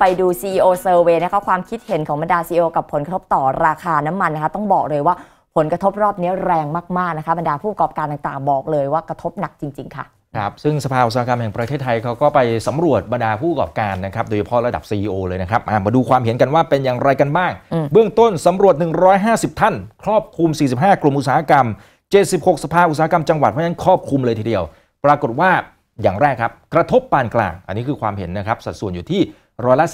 ไปดู CEO Survey นะคะความคิดเห็นของบรรดา CEO กับผลกระทบต่อราคาน้ำมันนะคะต้องบอกเลยว่าผลกระทบรอบนี้แรงมากๆนะคะบรรดาผู้ประกอบการต่าง ๆ บอกเลยว่ากระทบหนักจริง ๆ ค่ะครับซึ่งสภาอุตสาหกรรมแห่งประเทศไทยเขาก็ไปสำรวจบรรดาผู้ประกอบการนะครับโดยเฉพาะระดับ CEO เลยนะครับมาดูความเห็นกันว่าเป็นอย่างไรกันบ้างเบื้องต้นสำรวจ 150 ท่าน ครอบคลุม 45กลุ่มอุตสาหกรรม76สภาอุตสาหกรรมจังหวัดเพราะฉะนั้นครอบคลุมเลยทีเดียว ปรากฏว่าอย่างแรกครับ กระทบปานกลาง อันนี้คือความเห็นนะครับสัดส่วนอยู่ที่ร้อยละ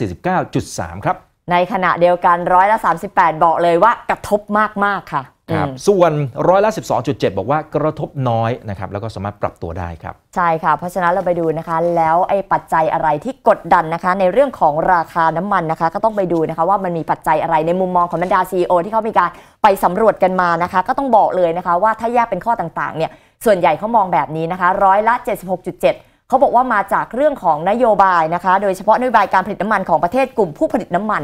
49.3 ครับ ในขณะเดียวกันร้อยละ38บอกเลยว่ากระทบมากๆค่ะครับส่วนร้อยละ12.7 บอกว่ากระทบน้อยนะครับแล้วก็สามารถปรับตัวได้ครับ ใช่ค่ะ เพราะฉะนั้นเราไปดูนะคะ แล้วไอ้ปัจจัยอะไรที่กดดันนะคะ ในเรื่องของราคาน้ำมันนะคะ ก็ต้องไปดูนะคะว่ามันมีปัจจัยอะไรในมุมมองของบรรดา CEO ที่เขามีการไปสำรวจกันมานะคะ ก็ต้องบอกเลยนะคะว่าถ้าแยกเป็นข้อต่างๆเนี่ยส่วนใหญ่เขามองแบบนี้นะคะร้อยละ76.7เขาบอกว่ามาจากเรื่องของนโยบายนะคะ โดยเฉพาะนโยบายการผลิตน้ำมันของประเทศกลุ่มผู้ผลิตน้ำมัน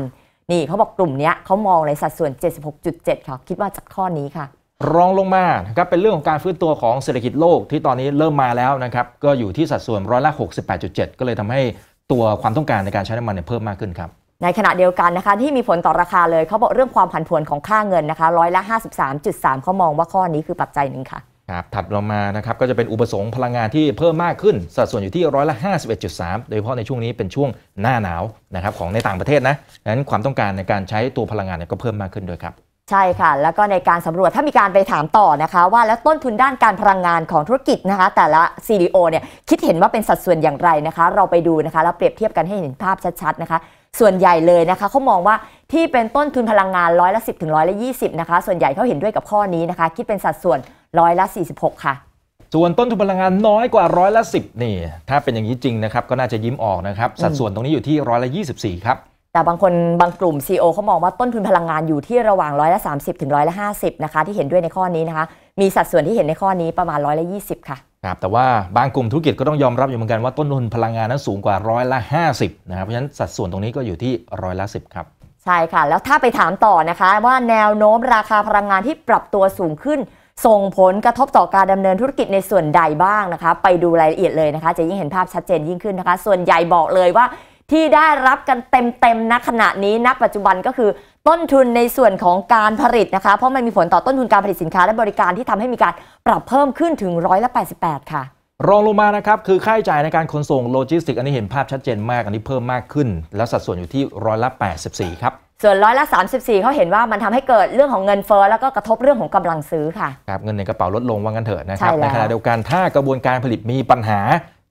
นี่เขาบอกกลุ่มนี้เขามองในสัดส่วน 76.7ค่ะคิดว่าจากข้อนี้ค่ะ รองลงมาครับเป็นเรื่องของการฟื้นตัวของเศรษฐกิจโลกที่ตอนนี้เริ่มมาแล้วนะครับก็อยู่ที่สัดส่วนร้อยละ68.7 ก็เลยทำให้ตัวความต้องการในการใช้น้ำมันเนี่ยเพิ่มมากขึ้นครับ ในขณะเดียวกันนะคะ ที่มีผลต่อราคาเลยเขาบอกเรื่องความผันผวนของค่าเงินนะคะ ร้อยละ 53.3 เขามองว่าข้อนี้คือปัจจัยหนึ่งค่ะครับถัดลงมานะครับก็จะเป็นอุปสงค์พลังงานที่เพิ่มมากขึ้น สัดส่วนอยู่ที่ร้อยละ 51.3 โดยเฉพาะในช่วงนี้เป็นช่วงหน้าหนาวนะครับของในต่างประเทศนะดังนั้นความต้องการในการใช้ตัวพลังงานก็เพิ่มมากขึ้นด้วยครับ ใช่ค่ะ แล้วก็ในการสำรวจถ้ามีการไปถามต่อนะคะ ว่าแล้วต้นทุนด้านการพลังงานของธุรกิจนะคะแต่ละ c โอเนี่ยคิดเห็นว่าเป็นสัดส่วนอย่างไรนะคะ เราไปดูนะคะแล้วเปรียบเทียบกันให้เห็นภาพชัดๆนะคะส่วนใหญ่เลยนะคะเขามองว่าที่เป็นต้นทุนพลังงานร้อยละ10ถึงร้อยละ20นะคะส่วนใหญ่เขาเห็นด้วยกับข้อนี้นะคะคิดเป็นสัดส่วนร้อยละ46 ค่ะ ส่วนต้นทุนพลังงานน้อยกว่าร้อยละ10นี่ ถ้าเป็นอย่างนี้จริงนะครับ ก็น่าจะยิ้มออกนะครับ สัดส่วนตรงนี้อยู่ที่ร้อยละ24 ครับแต่บางคนบางกลุ่ม c ีอเขามองว่าต้นทุนพลังงานอยู่ที่ระหว่างร้อยละ30 ถึงร้อยละ50นะคะที่เห็นด้วยในข้อนี้นะคะมีสัดส่วนที่เห็นในข้อนี้ประมาณร้อยละ20ค่ะครับแต่ว่าบางกลุ่มธุรกิจก็ต้องยอมรับอยู่เหมือนกันว่าต้นทุนพลังงานนั้นสูงกว่าร้อยละ50นะครับเพราะฉะนั้นสัดส่วนตรงนี้ก็อยู่ที่ร้อยละ10ครับใช่ค่ะแล้วถ้าไปถามต่อนะคะ ว่าแนวโน้มราคาพลังงานที่ปรับตัวสูงขึ้นส่งผลกระทบต่อการดำเนินธุรกิจในส่วนใดบ้างนะคะไปดูรายละเอียดเลยนะคะจะยิ่งเห็นภาพชัดเจนยิ่งขึ้นนะคะ ส่วนใหญ่บอกเลยว่า ที่ได้รับกันเต็มๆณขณะนี้ณปัจจุบันก็คือต้นทุนในส่วนของการผลิตนะคะเพราะมันมีผลต่อต้นทุนการผลิตสินค้าและบริการที่ทำให้มีการปรับเพิ่มขึ้นถึงร้อยละ88ค่ะ รองลงมานะครับคือค่าใช้จ่ายในการขนส่งโลจิสติก อันนี้เห็นภาพชัดเจนมากอันนี้เพิ่มมากขึ้นและสัดส่วนอยู่ที่ร้อยละ84ครับส่วนร้อยละ34เขาเห็นว่ามันทำให้เกิดเรื่องของเงินเฟ้อแล้วก็กระทบเรื่องของกำลังซื้อค่ะครับเงินในกระเป๋าลดลงว่างั้นเถิดนะครับในขณะเดียวกันถ้ากระบวนการผลิตมีปัญหา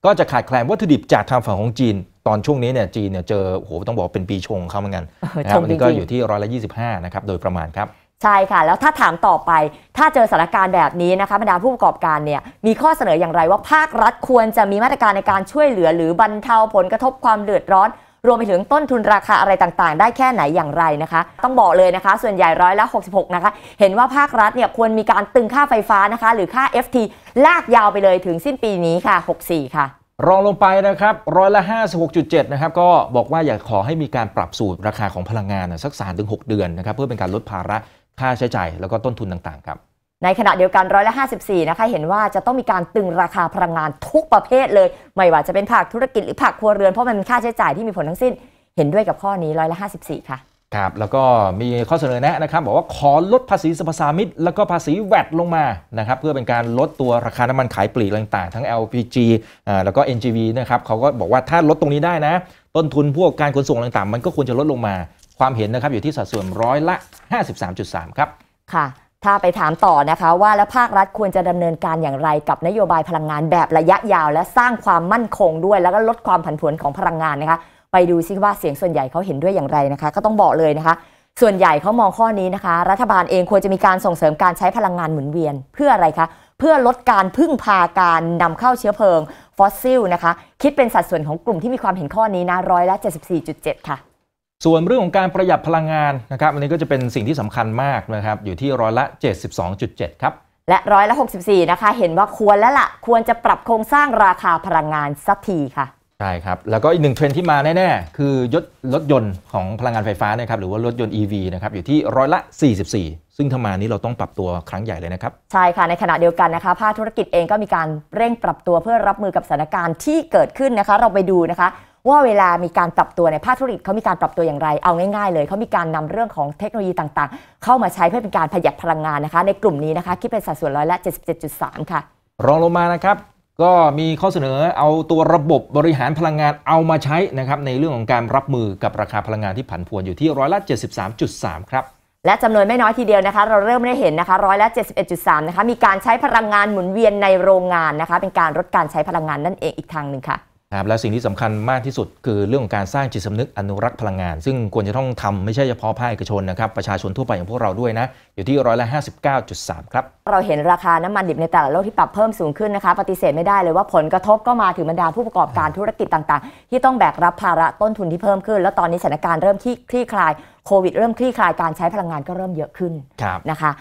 ก็จะขาดแคลนวัตถุดิบจากทางฝั่งของจีน ตอนช่วงนี้เนี่ยจีนเนี่ยเจอโหต้องบอกเป็นปีชงเขาเหมือนกันนะครับอันนี้ก็อยู่ที่ร้อยละ25นะครับโดยประมาณครับ ใช่ค่ะแล้วถ้าถามต่อไปถ้าเจอสถานการณ์แบบนี้นะคะบรรดาผู้ประกอบการเนี่ยมีข้อเสนออย่างไรว่าภาครัฐควรจะมีมาตรการในการช่วยเหลือ หรือบรรเทาผลกระทบความเดือดร้อนรวมไปถึงต้นทุนราคาอะไรต่างๆ ได้แค่ไหนอย่างไรนะคะ ต้องบอกเลยนะคะ ส่วนใหญ่ร้อยละ66 นะคะ เห็นว่าภาครัฐเนี่ยควรมีการตึงค่าไฟฟ้านะคะ หรือค่า FT ลากยาวไปเลยถึงสิ้นปีนี้ค่ะ 64 ค่ะ รองลงไปนะครับร้อยละ56.7นะครับก็บอกว่าอยากขอให้มีการปรับสูตรราคาของพลังงาน สัก3-6เดือนนะครับ เพื่อเป็นการลดภาระค่าใช้จ่าย แล้วก็ต้นทุนต่างๆครับในขณะเดียวกันร้อยละ54นะคะเห็นว่าจะต้องมีการตึงราคาพลังงานทุกประเภทเลย ไม่ว่าจะเป็นภาคธุรกิจหรือภาคครัวเรือนเพราะมันเป็นค่าใช้จ่ายที่มีผลทั้งสิ้น เห็นด้วยกับข้อนี้ร้อยละ54 ค่ะ ครับ แล้วก็มีข้อเสนอแนะนะครับบอกว่าขอลดภาษีสรรพสามิตแล้วก็ภาษีแวดลงมานะครับเพื่อเป็นการลดตัวราคาน้ำมันขายปลีกต่าง ๆ ทั้ง LPG อ่าแล้วก็ NGV นะครับเขาก็บอกว่าถ้าลดตรงนี้ได้นะต้นทุนพวกการขนส่งต่างๆ มันก็ควรจะลดลงมา ความเห็นนะครับอยู่ที่สัดส่วนร้อยละ53.3ครับค่ะถ้าไปถามต่อนะคะว่าแล้วภาครัฐควรจะดำเนินการอย่างไร กับนโยบายพลังงานแบบระยะยาวและสร้างความมั่นคงด้วย แล้วก็ลดความผันผวนของพลังงานนะคะ ไปดูซิว่าเสียงส่วนใหญ่เขาเห็นด้วยอย่างไรนะคะ ก็ต้องบอกเลยนะคะ ส่วนใหญ่เขามองข้อนี้นะคะ รัฐบาลเองควรจะมีการส่งเสริมการใช้พลังงานหมุนเวียนเพื่ออะไรคะเพื่อลดการพึ่งพาการนำเข้าเชื้อเพลิงฟอสซิลนะคะคิดเป็นสัดส่วนของกลุ่มที่มีความเห็นข้อนี้นะร้อยละ74.7ค่ะส่วนเรื่องของการประหยัดพลังงานนะครับอันนี้ก็จะเป็นสิ่งที่สำคัญมากนะครับอยู่ที่ร้อยละ 72.7 ครับ และร้อยละ 64 นะคะ เห็นว่าควรแล้วละ่ะควรจะปรับโครงสร้างราคาพลังงานสักทีค่ะใช่ครับ แล้วก็อีกหนึ่งเทรนที่มาแน่ ๆ คือยศรถยนต์ของพลังงานไฟฟ้านะครับหรือว่ารถยนต์ EV นะครับอยู่ที่ร้อยละ 44 ซึ่งทามานี้เราต้องปรับตัวครั้งใหญ่เลยนะครับใช่ค่ะในขณะเดียวกันนะคะภาคธุรกิจเองก็มีการเร่งปรับตัวเพื่อรับมือกับสถานการณ์ที่เกิดขึ้นนะคะ เราไปดูนะคะว่าเวลามีการปรับตัวในภาคธุรกิจเขามีการปรับตัวอย่างไร เอาง่าย ๆ เลยเขามีการนำเรื่องของเทคโนโลยีต่างๆ เข้ามาใช้เพื่อเป็นการประหยัดพลังงานนะคะ ในกลุ่มนี้นะคะคิดเป็นสัดส่วนร้อยละ77.3 ค่ะ รองลงมานะครับ ก็มีข้อเสนอเอาตัวระบบบริหารพลังงานเอามาใช้นะครับในเรื่องของการรับมือกับราคาพลังงานที่ผันผวนอยู่ที่ร้อยละ 73.3ครับ และจำนวนไม่น้อยทีเดียวนะคะ เราเริ่มได้เห็นนะคะร้อยละ71.3นะคะมีการใช้พลังงานหมุนเวียนในโรงงานนะคะเป็นการลดการใช้พลังงานนั่นเองอีกทางหนึ่งค่ะครับและสิ่งที่สำคัญมากที่สุดคือเรื่องของการสร้างจิตสำนึกอนุรักษ์พลังงาน ซึ่งควรจะต้องทำไม่ใช่เฉพาะภาคเอกชนนะครับประชาชนทั่วไปอย่างพวกเราด้วยนะ อยู่ที่ร้อยละ59.3 ครับ เราเห็นราคาน้ำมันดิบในแต่ละโลกที่ปรับเพิ่มสูงขึ้นนะคะปฏิเสธไม่ได้เลยว่าผลกระทบก็มาถึงบรรดาผู้ประกอบการธุรกิจต่างๆ ที่ต้องแบกรับภาระต้นทุนที่เพิ่มขึ้น แล้วตอนนี้สถานการณ์เริ่มคลี่คลายโควิดเริ่มคลี่คลายการใช้พลังงานก็เริ่มเยอะขึ้นนะคะ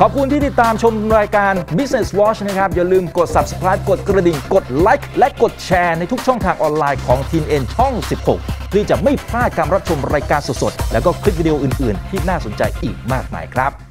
ขอบคุณที่ติดตามชมรายการ Business Watch นะครับ อย่าลืมกด subscribe กดกระดิ่ง กดไลค์และกดแชร์ ในทุกช่องทางออนไลน์ของ t ีเอ็นช่อง 16เพื่อจะไม่พลาดการรับชมรายการสดๆ แล้วก็คลิปวิดีโออื่นๆ ที่น่าสนใจอีกมากมายครับ